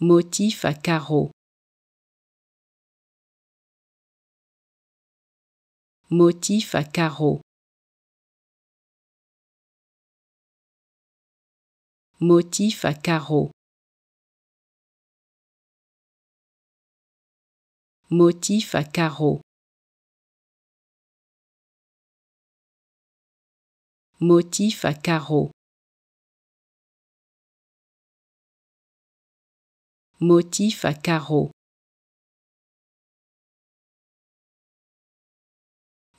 motif à carreaux, motif à carreaux, motif à carreaux, motif à carreaux. Motif à carreaux. motif à carreaux.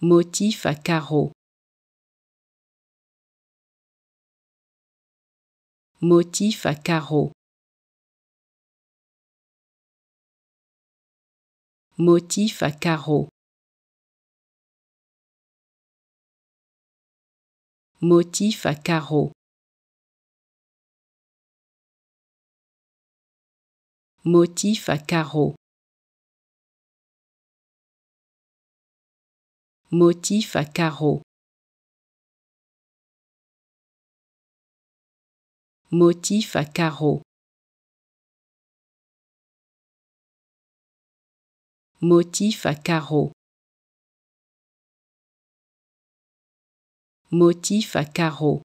Motif à carreaux. Motif à carreaux. Motif à carreaux. Motif à carreaux. Motif à carreaux. Motif à carreaux. Motif à carreaux. Motif à carreaux. Motif à carreaux.